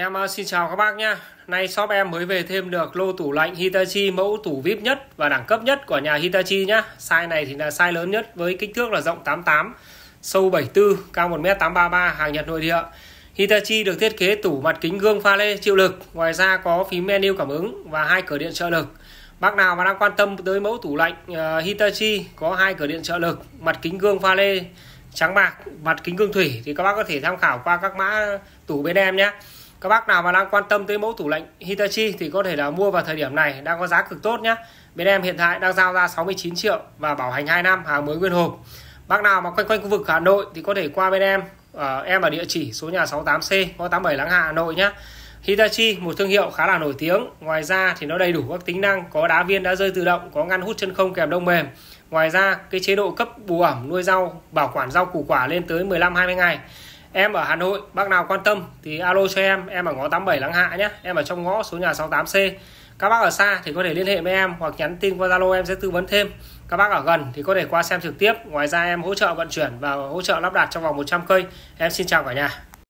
Em à, xin chào các bác nhé. Nay shop em mới về thêm được lô tủ lạnh Hitachi mẫu tủ VIP nhất và đẳng cấp nhất của nhà Hitachi nhá. Size này thì là size lớn nhất với kích thước là rộng 88, sâu 74, cao 1m833, hàng Nhật nội địa. Hitachi được thiết kế tủ mặt kính gương pha lê chịu lực, ngoài ra có phím menu cảm ứng và hai cửa điện trợ lực. Bác nào mà đang quan tâm tới mẫu tủ lạnh à, Hitachi có hai cửa điện trợ lực, mặt kính gương pha lê trắng bạc, mặt kính gương thủy thì các bác có thể tham khảo qua các mã tủ bên em nhé. Các bác nào mà đang quan tâm tới mẫu tủ lạnh Hitachi thì có thể là mua vào thời điểm này đang có giá cực tốt nhé. Bên em hiện tại đang giao ra 69 triệu và bảo hành 2 năm hàng mới nguyên hộp. Bác nào mà quanh quanh khu vực Hà Nội thì có thể qua bên em. À, em ở địa chỉ số nhà 68C, ngõ 87 Láng Hạ Hà Nội nhé. Hitachi một thương hiệu khá là nổi tiếng. Ngoài ra thì nó đầy đủ các tính năng có đá viên đá rơi tự động, có ngăn hút chân không kèm đông mềm. Ngoài ra cái chế độ cấp bù ẩm nuôi rau, bảo quản rau củ quả lên tới 15 20 ngày em ở Hà Nội bác nào quan tâm thì alo cho em em ở ngõ 87 Láng Hạ nhé em ở trong ngõ số nhà 68C các bác ở xa thì có thể liên hệ với em hoặc nhắn tin qua Zalo em sẽ tư vấn thêm các bác ở gần thì có thể qua xem trực tiếp ngoài ra em hỗ trợ vận chuyển và hỗ trợ lắp đặt trong vòng 100 cây em xin chào cả nhà